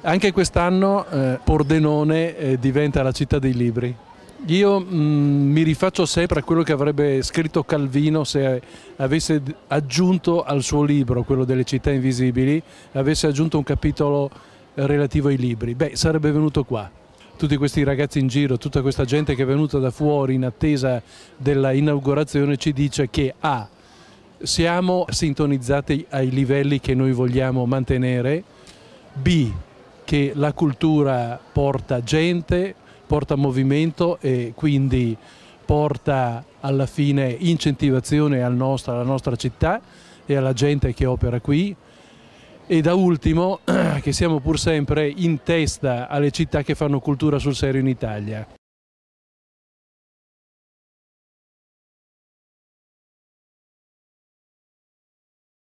Anche quest'anno eh, Pordenone eh, diventa la città dei libri. Io mh, mm, mi rifaccio sempre a quello che avrebbe scritto Calvino se avesse aggiunto al suo libro, quello delle città invisibili, avesse aggiunto un capitolo relativo ai libri. Beh, sarebbe venuto qua. Tutti questi ragazzi in giro, tutta questa gente che è venuta da fuori in attesa della inaugurazione ci dice che A. siamo sintonizzati ai livelli che noi vogliamo mantenere. B che la cultura porta gente, porta movimento e quindi porta alla fine incentivazione al nostro, alla nostra città e alla gente che opera qui e da ultimo che siamo pur sempre in testa alle città che fanno cultura sul serio in Italia.